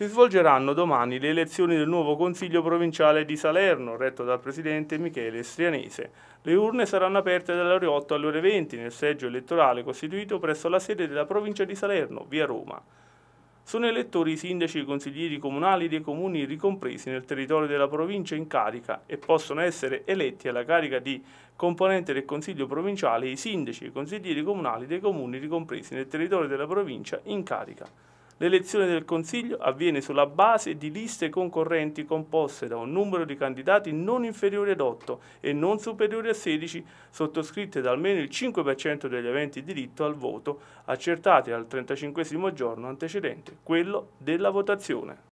si svolgeranno domani le elezioni del nuovo Consiglio provinciale di Salerno, retto dal presidente Michele Strianese. Le urne saranno aperte dalle ore 8 alle ore 20 nel seggio elettorale costituito presso la sede della provincia di Salerno, via Roma. Sono elettori i sindaci e i consiglieri comunali dei comuni ricompresi nel territorio della provincia in carica e possono essere eletti alla carica di componente del Consiglio provinciale i sindaci e i consiglieri comunali dei comuni ricompresi nel territorio della provincia in carica. L'elezione del Consiglio avviene sulla base di liste concorrenti composte da un numero di candidati non inferiore ad 8 e non superiore a 16, sottoscritte da almeno il 5% degli aventi diritto al voto, accertati al 35 giorno antecedente, quello della votazione.